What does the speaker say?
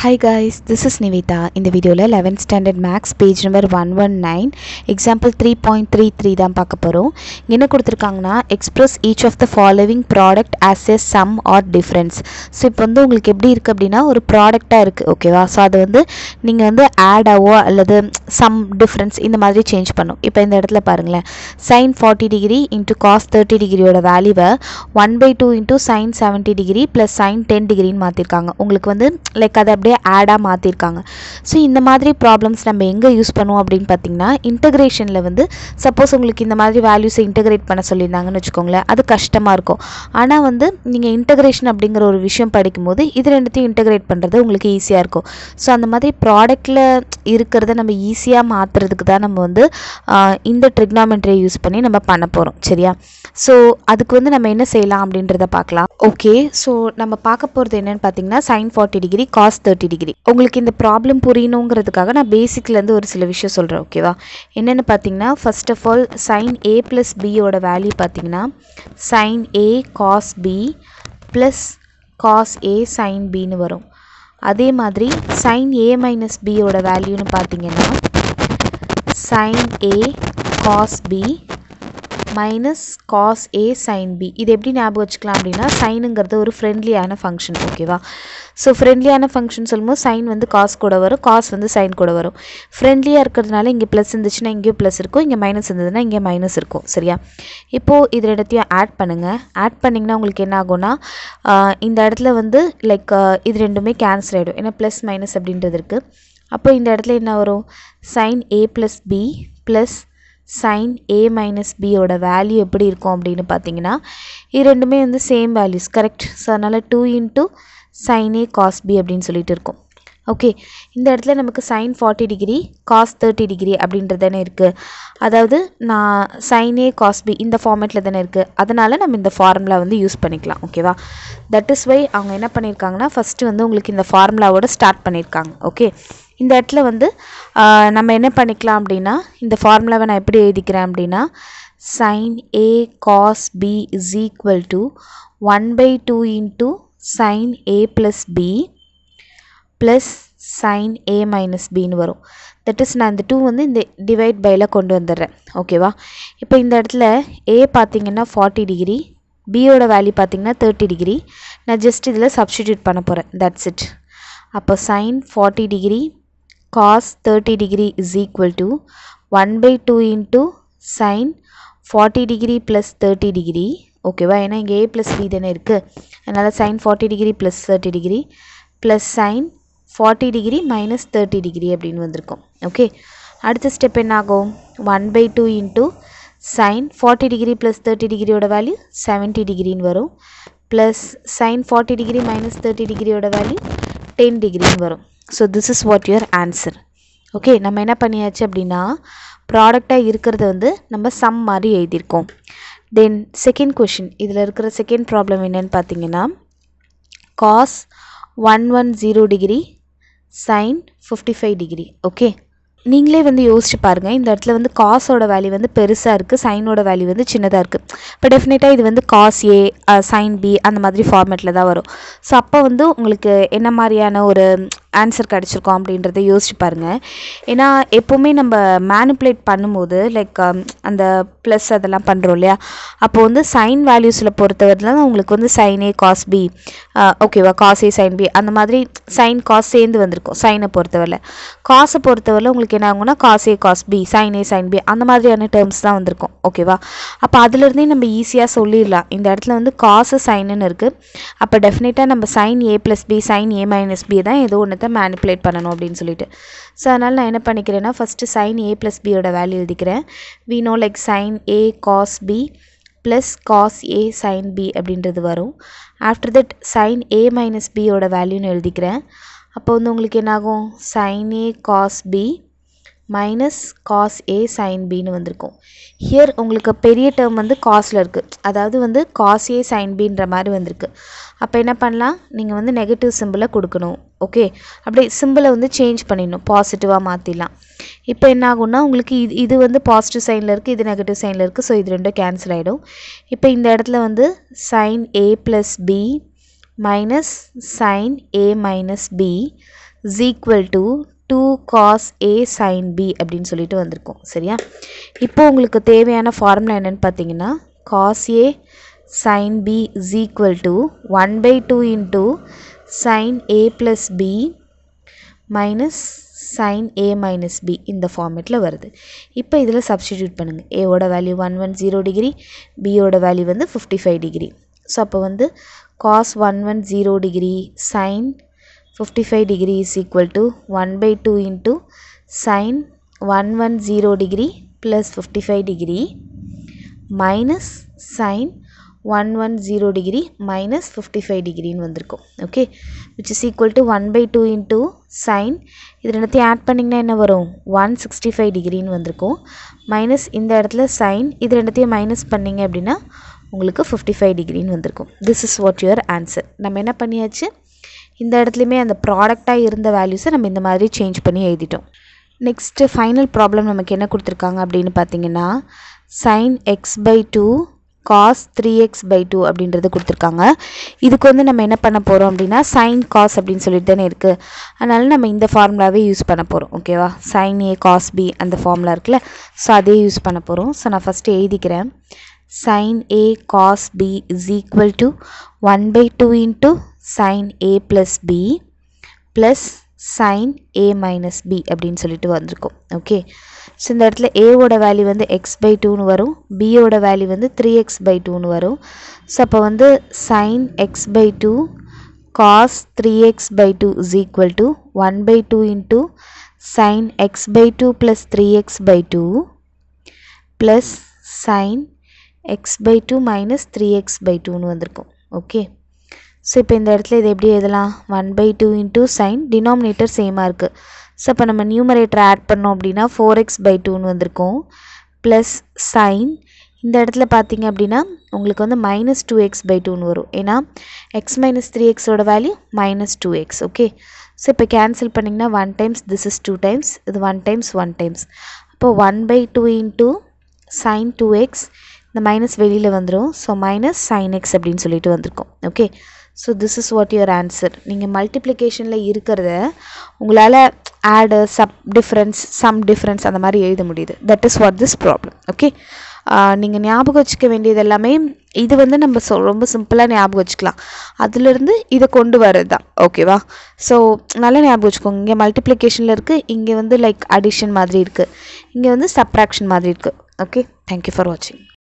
high guys this is Nivitha இந்த வீடியோவில் eleventh standard maths page number one one nine example three point three three தான் பார்க்க போகிறோம் என்ன கொடுத்துருக்காங்கன்னா express each of the following product as a sum or difference so இப்போ வந்து உங்களுக்கு எப்படி இருக்குது அப்படின்னா ஒரு ப்ராடக்டாக இருக்குது ஓகேவா ஸோ அது வந்து நீங்கள் வந்து ஆட் ஆடாவோ அல்லது சம் டிஃப்ரென்ஸ் இந்த மாதிரி சேஞ்ச் பண்ணும் இப்போ இந்த இடத்துல பாருங்களேன் sine forty degree into cos thirty டிகிரியோட வேல்யூவை one by two into sine seventy degree plus sine ten டிகிரின்னு மாற்றிருக்காங்க உங்களுக்கு வந்து லைக் அதை அப்படி அப்படியே ஆடாக மாற்றிருக்காங்க ஸோ இந்த மாதிரி ப்ராப்ளம்ஸ் நம்ம எங்கே யூஸ் பண்ணுவோம் அப்படின்னு பார்த்தீங்கன்னா இன்டகிரேஷனில் வந்து சப்போஸ் உங்களுக்கு இந்த மாதிரி வேல்யூஸை இன்டகிரேட் பண்ண சொல்லியிருந்தாங்கன்னு வச்சுக்கோங்களேன் அது கஷ்டமாக இருக்கும் ஆனால் வந்து நீங்கள் இன்டகிரேஷன் அப்படிங்கிற ஒரு விஷயம் படிக்கும்போது இது ரெண்டுத்தையும் இன்டகிரேட் பண்ணுறது உங்களுக்கு ஈஸியாக இருக்கும் ஸோ அந்த மாதிரி ப்ராடக்டில் இருக்கிறத நம்ம ஈஸியாக மாற்றுறதுக்கு தான் நம்ம வந்து இந்த ட்ரிக்னாமெண்ட்ரியை யூஸ் பண்ணி நம்ம பண்ண போகிறோம் சரியா ஸோ அதுக்கு வந்து நம்ம என்ன செய்யலாம் அப்படின்றத பார்க்கலாம் ஓகே ஸோ நம்ம பார்க்க போகிறது என்னென்னு பார்த்தீங்கன்னா sine forty degree cos thirty thirty degree உங்களுக்கு இந்த ப்ராப்ளம் புரியணுங்கிறதுக்காக நான் பேசிக்லேருந்து ஒரு சில விஷயம் சொல்கிறேன் ஓகேவா என்னென்னு பார்த்தீங்கன்னா first of all sine A plus பியோட வேல்யூ பார்த்தீங்கன்னா sine A cos B plus cos A sine பின்னு வரும் அதே மாதிரி சைன் ஏ மைனஸ் பியோட வேல்யூன்னு பார்த்தீங்கன்னா sine A cos B minus cos A sine B இது எப்படி ஞாபகம் வச்சுக்கலாம் அப்படின்னா சைனுங்கிறது ஒரு ஃப்ரெண்ட்லியான ஃபங்க்ஷன் ஓகேவா ஸோ ஃப்ரெண்ட்லியான ஃபங்க்ஷன் சொல்லும்போது சைன் வந்து காஸ் கூட வரும் காஸ் வந்து சைன் கூட வரும் ஃப்ரெண்ட்லியாக இருக்கிறதுனால இங்கே ப்ளஸ் இருந்துச்சுன்னா இங்கேயும் ப்ளஸ் இருக்கும் இங்கே மைனஸ் இருந்ததுன்னா இங்கே மைனஸ் இருக்கும் சரியா இப்போது இது ரெண்டுத்தையும் ஆட் பண்ணுங்கள் ஆட் பண்ணிங்கன்னா உங்களுக்கு என்ன ஆகும்னா இந்த இடத்துல வந்து லைக் இது ரெண்டுமே கேன்சல் ஆகிடும் ஏன்னா ப்ளஸ் மைனஸ் அப்படின்றது இருக்குது அப்போ இந்த இடத்துல என்ன வரும் sine A plus B plus sine A minus பியோட வேல்யூ எப்படி இருக்கும் அப்படின்னு பார்த்தீங்கன்னா இது ரெண்டுமே வந்து சேம் வேல்யூஸ் கரெக்ட் ஸோ அதனால் two into sine A cos B அப்படின்னு சொல்லிட்டு இருக்கும் ஓகே இந்த இடத்துல நமக்கு sine forty degree cos thirty degree அப்படின்றது தானே இருக்குது அதாவது நான் சைன் ஏ காஸ் பி இந்த ஃபார்மேட்டில் தானே இருக்குது அதனால் நம்ம இந்த ஃபார்முலா வந்து யூஸ் பண்ணிக்கலாம் ஓகேவா தட் இஸ் வை அவங்க என்ன பண்ணியிருக்காங்கன்னா ஃபஸ்ட்டு வந்து உங்களுக்கு இந்த ஃபார்முலாவோட ஸ்டார்ட் பண்ணியிருக்காங்க ஓகே இந்த இடத்துல வந்து நம்ம என்ன பண்ணிக்கலாம் அப்படின்னா இந்த ஃபார்முலாவை நான் எப்படி எழுதிக்கிறேன் அப்படின்னா sine A cos B is equal to one by two into sine A plus B plus sine A minus பின்னு வரும் தட் இஸ் நான் இந்த டூ வந்து இந்த டிவைட் பையில் கொண்டு வந்துடுறேன் ஓகேவா இப்போ இந்த இடத்துல ஏ பார்த்திங்கன்னா ஃபார்ட்டி டிகிரி பியோட வேல்யூ பார்த்திங்கன்னா தேர்ட்டி டிகிரி நான் ஜஸ்ட் இதில் சப்ஸ்டிடியூட் பண்ண போகிறேன் தட்ஸ் இட் அப்போ sine forty degree cos 30 degree is equal to 1 by 2 into sin 40 degree plus 30 degree ஓகேவா ஏன்னா இங்கே ஏ ப்ளஸ் பி தானே இருக்குது அதனால் sine forty degree plus thirty degree plus sine forty degree minus thirty degree அப்படின்னு வந்திருக்கும் okay அடுத்த ஸ்டெப் என்ன ஆகும் one by two into sine forty degree plus thirty டிகிரியோட வேல்யூ செவன்ட்டி டிகிரின்னு வரும் plus sine forty degree minus thirty டிகிரியோட value ten டிகிரின்னு வரும் so this is what your answer okay நம்ம என்ன பண்ணியாச்சு அப்படின்னா ப்ராடக்டாக இருக்கிறத வந்து நம்ம சம் மாதிரி எழுதியிருக்கோம் தென் செகண்ட் கொஷின் இதில் இருக்கிற செகண்ட் ப்ராப்ளம் என்னென்னு பார்த்தீங்கன்னா cos one one zero degree sine fifty five degree okay நீங்களே வந்து யோசிச்சு பாருங்கள் இந்த இடத்துல வந்து காஸோட வேல்யூ வந்து பெருசாக இருக்குது சைனோட வேல்யூ வந்து சின்னதாக இருக்குது இப்போ டெஃபினட்டாக இது வந்து காஸ் ஏ சைன் பி அந்த மாதிரி ஃபார்மேட்டில் தான் வரும் ஸோ அப்போ வந்து உங்களுக்கு என்ன மாதிரியான ஒரு ஆன்சர் கிடச்சிருக்கோம் அப்படின்றத யோசிச்சு பாருங்கள் ஏன்னா எப்போவுமே நம்ம மேனிப்புலேட் பண்ணும்போது லைக் um, அந்த ப்ளஸ் அதெல்லாம் பண்ணுறோம் இல்லையா அப்போது வந்து சைன் வேல்யூஸில் பொறுத்தவரைலாம் உங்களுக்கு வந்து சைன் ஏ காஸ் பி ஓகேவா காஸ் ஏ சைன் பி அந்த மாதிரி சைன் காஸ் சேர்ந்து வந்திருக்கும் சைனை பொறுத்தவரை காசை பொறுத்தவரை உங்களுக்கு என்ன ஆகுன்னா cos A cos B sine A sine B அந்த மாதிரியான டேர்ம்ஸ் தான் வந்திருக்கும் ஓகேவா அப்போ அதுலேருந்தே நம்ம ஈஸியாக சொல்லிடலாம் இந்த இடத்துல வந்து காசு சைனுன்னு இருக்குது அப்போ டெஃபினட்டாக நம்ம sine A plus B sine A minus B தான் ஏதோ ஒன்று அதை மேனிப்புலேட் பண்ணணும் அப்படின்னு சொல்லிட்டு ஸோ அதனால் நான் என்ன பண்ணிக்கிறேன்னா ஃபஸ்ட்டு சைன் ஏ ப்ளஸ் பியோட வேல்யூ எழுதிக்கிறேன் we know like sine A cos B plus cos A sine B அப்படின்றது வரும் after that sine A minus பியோட வேல்யூன்னு எழுதிக்கிறேன் அப்போ வந்து உங்களுக்கு என்னாகும் sine A cos B minus cos A sine பின்னு வந்திருக்கும் ஹியர் உங்களுக்கு பெரிய டேர்ம் வந்து காஸில் இருக்குது அதாவது வந்து காஸ் ஏ சைன் பின்ற மாதிரி வந்திருக்கு அப்போ என்ன பண்ணலாம் நீங்கள் வந்து நெகட்டிவ் சிம்பிளை கொடுக்கணும் ஓகே அப்படியே சிம்பிளை வந்து சேஞ்ச் பண்ணிடணும் பாசிட்டிவாக மாற்றிடலாம் இப்போ என்ன ஆகும்னா உங்களுக்கு இது இது வந்து பாசிட்டிவ் சைனில் இருக்குது இது நெகட்டிவ் சைனில் இருக்குது ஸோ இது ரெண்டும் கேன்சல் ஆகிடும் இப்போ இந்த இடத்துல வந்து sine A plus B minus sine A minus B is equal to two cos A sine B அப்படின்னு சொல்லிட்டு வந்திருக்கோம் சரியா இப்போ உங்களுக்கு தேவையான ஃபார்முலா என்னென்னு பார்த்தீங்கன்னா cos A sine B is equal to one by two into sine A plus B minus sine A minus B இந்த ஃபார்மேட்டில் வருது இப்போ இதில் சப்ஸ்டிடியூட் பண்ணுங்கள் ஏவோட value one one zero degree பியோட வேல்யூ வந்து ஃபிஃப்டி ஃபைவ் டிகிரி ஸோ அப்போ வந்து cos one one zero degree sine fifty five degree is equal to one by two into sine one one zero degree plus fifty five degree minus sine one one zero degree minus fifty five டிகிரின்னு வந்திருக்கும் okay which is equal to one by two into sine இது ரெண்டத்தையும் add பண்ணிங்கன்னா என்ன வரும் one sixty five டிகிரின்னு வந்திருக்கும் minus இந்த இடத்துல சைன் இது ரெண்டுத்தையும் மைனஸ் பண்ணிங்க அப்படின்னா உங்களுக்கு ஃபிஃப்டி ஃபைவ் டிகிரின்னு வந்திருக்கும் this is what your answer நம்ம என்ன பண்ணியாச்சு இந்த இடத்துலையுமே அந்த ப்ராடக்டாக இருந்த வேல்யூஸை நம்ம இந்த மாதிரி சேஞ்ச் பண்ணி எழுதிட்டோம் நெக்ஸ்ட்டு ஃபைனல் ப்ராப்ளம் நமக்கு என்ன கொடுத்துருக்காங்க அப்படின்னு பார்த்தீங்கன்னா sine x by two cos three x by two அப்படின்றது கொடுத்துருக்காங்க இதுக்கு வந்து நம்ம என்ன பண்ண போகிறோம் அப்படின்னா சைன் காஸ் அப்படின்னு சொல்லிட்டு தானே இருக்குது அதனால் நம்ம இந்த ஃபார்முலாவே யூஸ் பண்ண போகிறோம் ஓகேவா சைன் ஏ காஸ் பி அந்த ஃபார்முலா இருக்குல்ல ஸோ அதே யூஸ் பண்ண போகிறோம் ஸோ நான் ஃபஸ்ட்டு எழுதிக்கிறேன் sine A cos B is equal to one by two into sine A plus B plus sine A minus B அப்படின்னு சொல்லிட்டு வந்திருக்கோம் ஓகே ஸோ இந்த இடத்துல ஏவோட வேல்யூ வந்து எக்ஸ் பை டூன்னு வரும் பியோட வேல்யூ வந்து த்ரீ எக்ஸ் பை டூன்னு வரும் ஸோ அப்போ வந்து sine x by two cos three x by two is equal to one by two into sine x by two plus three x by two plus sine x by two minus three x by டூன்னு வந்திருக்கும் okay so இப்போ இந்த இடத்துல இது எப்படி எழுதலாம் one by two into sine denominator சேமாக இருக்குது ஸோ இப்போ நம்ம நியூமரேட்டரை ஆட் பண்ணோம் அப்படின்னா ஃபோர் எக்ஸ் பை டூன்னு வந்திருக்கோம் ப்ளஸ் சைன் இந்த இடத்துல பார்த்தீங்க அப்படின்னா உங்களுக்கு வந்து மைனஸ் டூ எக்ஸ் பை டூன்னு வரும் ஏன்னா எக்ஸ் மைனஸ் த்ரீ எக்ஸோட value minus two x okay so இப்போ கேன்சல் பண்ணிங்கன்னா one times this is two times இது ஒன் டைம்ஸ் ஒன் டைம்ஸ் அப்போ one by two into sine two x இந்த minus வெளியில் வந்துடும் ஸோ மைனஸ் சைன் எக்ஸ் அப்படின்னு சொல்லிட்டு வந்திருக்கோம் okay so this is what your answer நீங்கள் மல்டிப்ளிகேஷனில் இருக்கிறத உங்களால் ஆடு சப் டிஃப்ரென்ஸ் சம் டிஃப்ரென்ஸ் அந்த மாதிரி எழுத முடியுது that is what this problem okay நீங்கள் ஞாபகம் வச்சுக்க வேண்டியது எல்லாமே இது வந்து நம்ம சொ ரொம்ப சிம்பிளாக ஞாபகம் வச்சுக்கலாம் அதுலேருந்து இதை கொண்டு வர்றது தான் ஓகேவா ஸோ நல்லா ஞாபகம் வச்சுக்கோங்க இங்கே மல்டிப்ளிகேஷனில் இருக்குது இங்கே வந்து லைக் அடிஷன் மாதிரி இருக்குது இங்கே வந்து சப்ராக்ஷன் மாதிரி இருக்குது ஓகே தேங்க்யூ ஃபார் வாட்சிங்